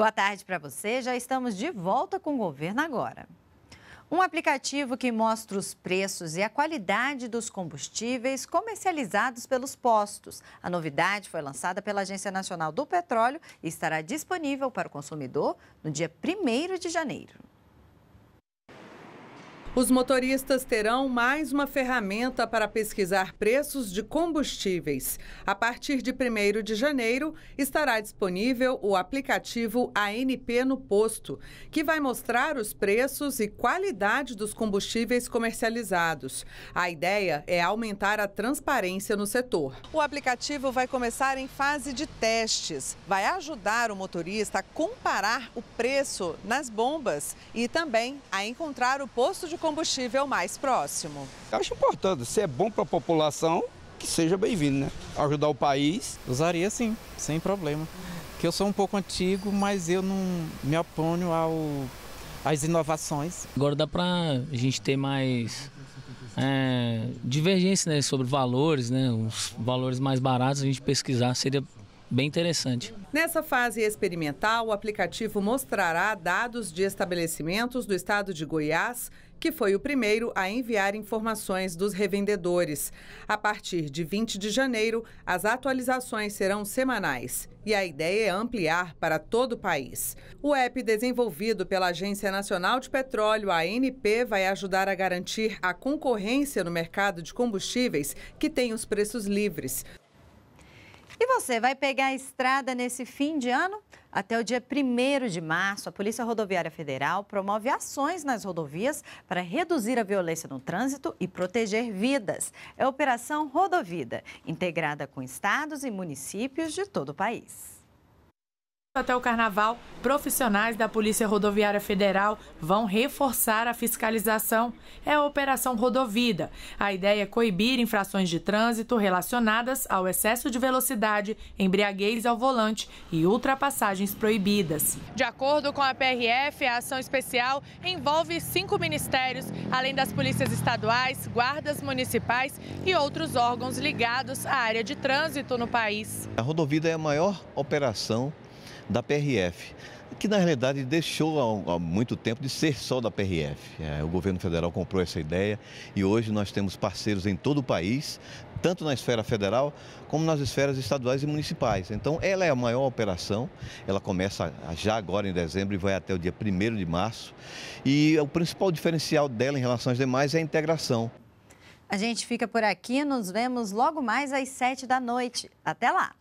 Boa tarde para você. Já estamos de volta com o governo agora. Um aplicativo que mostra os preços e a qualidade dos combustíveis comercializados pelos postos. A novidade foi lançada pela Agência Nacional do Petróleo e estará disponível para o consumidor no dia 1 de janeiro. Os motoristas terão mais uma ferramenta para pesquisar preços de combustíveis. A partir de 1 de janeiro, estará disponível o aplicativo ANP no Posto, que vai mostrar os preços e qualidade dos combustíveis comercializados. A ideia é aumentar a transparência no setor. O aplicativo vai começar em fase de testes. Vai ajudar o motorista a comparar o preço nas bombas e também a encontrar o posto de combustível mais próximo. Acho importante, se é bom para a população, que seja bem-vindo, né? Ajudar o país. Usaria sim, sem problema. Que eu sou um pouco antigo, mas eu não me oponho ao, às inovações. Agora dá para a gente ter mais é, divergência né, sobre valores, né, os valores mais baratos a gente pesquisar seria bem interessante. Nessa fase experimental, o aplicativo mostrará dados de estabelecimentos do estado de Goiás, que foi o primeiro a enviar informações dos revendedores. A partir de 20 de janeiro, as atualizações serão semanais e a ideia é ampliar para todo o país. O app desenvolvido pela Agência Nacional de Petróleo, a ANP, vai ajudar a garantir a concorrência no mercado de combustíveis que tem os preços livres. E você, vai pegar a estrada nesse fim de ano? Até o dia 1 de março, a Polícia Rodoviária Federal promove ações nas rodovias para reduzir a violência no trânsito e proteger vidas. É a Operação Rodovida, integrada com estados e municípios de todo o país. Até o carnaval, profissionais da Polícia Rodoviária Federal vão reforçar a fiscalização. É a Operação Rodovida. A ideia é coibir infrações de trânsito relacionadas ao excesso de velocidade, embriaguez ao volante e ultrapassagens proibidas. De acordo com a PRF, a ação especial envolve cinco ministérios, além das polícias estaduais, guardas municipais e outros órgãos ligados à área de trânsito no país. A Rodovida é a maior operação da PRF, que na realidade deixou há, muito tempo de ser só da PRF. É, o governo federal comprou essa ideia e hoje nós temos parceiros em todo o país, tanto na esfera federal como nas esferas estaduais e municipais. Então, ela é a maior operação, ela começa já agora em dezembro e vai até o dia 1 de março. E o principal diferencial dela em relação às demais é a integração. A gente fica por aqui, nos vemos logo mais às 7 da noite. Até lá!